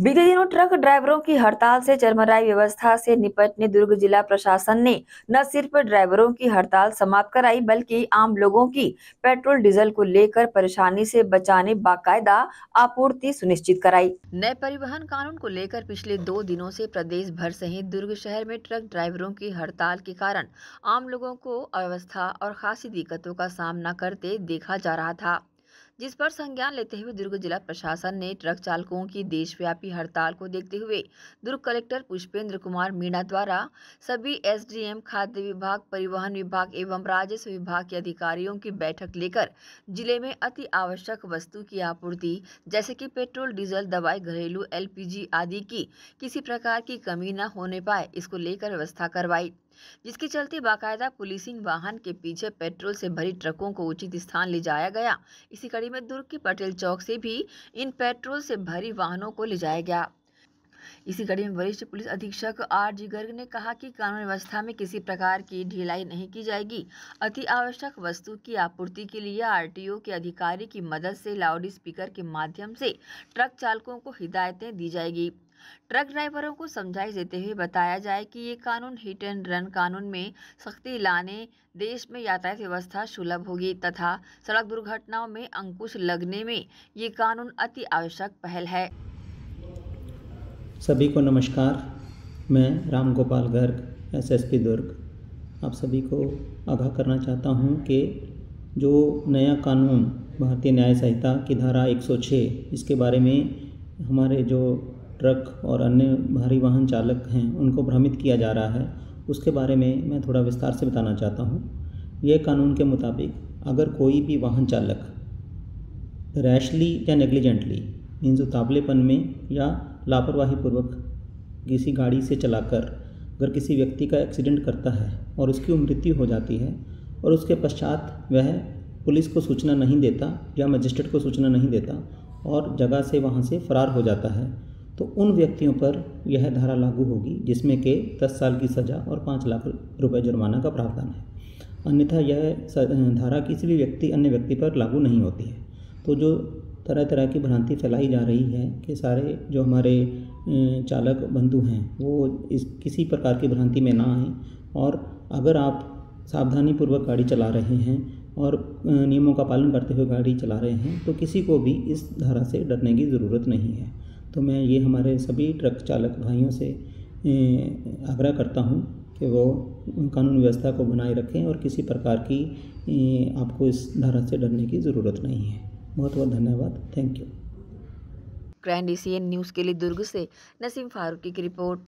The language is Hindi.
बीते दिनों ट्रक ड्राइवरों की हड़ताल से चरमराई व्यवस्था से निपटने दुर्ग जिला प्रशासन ने न सिर्फ ड्राइवरों की हड़ताल समाप्त कराई बल्कि आम लोगों की पेट्रोल डीजल को लेकर परेशानी से बचाने बाकायदा आपूर्ति सुनिश्चित कराई नए परिवहन कानून को लेकर पिछले दो दिनों से प्रदेश भर सहित दुर्ग शहर में ट्रक ड्राइवरों की हड़ताल के कारण आम लोगों को अव्यवस्था और खासी दिक्कतों का सामना करते देखा जा रहा था जिस पर संज्ञान लेते हुए दुर्ग जिला प्रशासन ने ट्रक चालकों की देशव्यापी हड़ताल को देखते हुए दुर्ग कलेक्टर पुष्पेंद्र कुमार मीणा द्वारा सभी एसडीएम खाद्य विभाग परिवहन विभाग एवं राजस्व विभाग के अधिकारियों की बैठक लेकर जिले में अति आवश्यक वस्तु की आपूर्ति जैसे की पेट्रोल डीजल दवाई घरेलू एल आदि की किसी प्रकार की कमी न होने पाए इसको लेकर व्यवस्था करवाई जिसके चलते बाकायदा पुलिसिंग वाहन के पीछे पेट्रोल से भरी ट्रकों को उचित स्थान ले जाया गया इसी में दुर्ग के पटेल चौक से भी इन पेट्रोल से भरी वाहनों को ले जाया गया इसी कड़ी में वरिष्ठ पुलिस अधीक्षक आर जी गर्ग ने कहा कि कानून व्यवस्था में किसी प्रकार की ढिलाई नहीं की जाएगी अति आवश्यक वस्तु की आपूर्ति के लिए आरटीओ के अधिकारी की मदद से लाउड स्पीकर के माध्यम से ट्रक चालकों को हिदायतें दी जाएगी ट्रक ड्राइवरों को समझाई देते हुए बताया जाए कि ये कानून हिट एंड रन कानून में सख्ती लाने देश में यातायात व्यवस्था सुलभ होगी तथा सड़क दुर्घटनाओं में अंकुश लगने में ये कानून अति आवश्यक पहल है सभी को नमस्कार मैं राम गोपाल गर्ग एसएसपी दुर्ग आप सभी को आगाह करना चाहता हूं कि जो नया कानून भारतीय न्याय संहिता की धारा 106 इसके बारे में हमारे जो ट्रक और अन्य भारी वाहन चालक हैं उनको भ्रमित किया जा रहा है उसके बारे में मैं थोड़ा विस्तार से बताना चाहता हूँ यह कानून के मुताबिक अगर कोई भी वाहन चालक रैशली या नेग्लिजेंटली मीन्स उतावलेपन में या लापरवाही पूर्वक किसी गाड़ी से चलाकर अगर किसी व्यक्ति का एक्सीडेंट करता है और उसकी मृत्यु हो जाती है और उसके पश्चात वह पुलिस को सूचना नहीं देता या मजिस्ट्रेट को सूचना नहीं देता और जगह से वहाँ से फरार हो जाता है तो उन व्यक्तियों पर यह धारा लागू होगी जिसमें के दस साल की सज़ा और पाँच लाख रुपए जुर्माना का प्रावधान है अन्यथा यह धारा किसी भी व्यक्ति अन्य व्यक्ति पर लागू नहीं होती है तो जो तरह तरह की भ्रांति फैलाई जा रही है कि सारे जो हमारे चालक बंधु हैं वो इस किसी प्रकार की भ्रांति में ना आए और अगर आप सावधानी पूर्वक गाड़ी चला रहे हैं और नियमों का पालन करते हुए गाड़ी चला रहे हैं तो किसी को भी इस धारा से डरने की ज़रूरत नहीं है तो मैं ये हमारे सभी ट्रक चालक भाइयों से आग्रह करता हूँ कि वो कानून व्यवस्था को बनाए रखें और किसी प्रकार की आपको इस धारा से डरने की ज़रूरत नहीं है बहुत बहुत धन्यवाद thank you grand Asian news के लिए दुर्ग से नसीम फारूकी की रिपोर्ट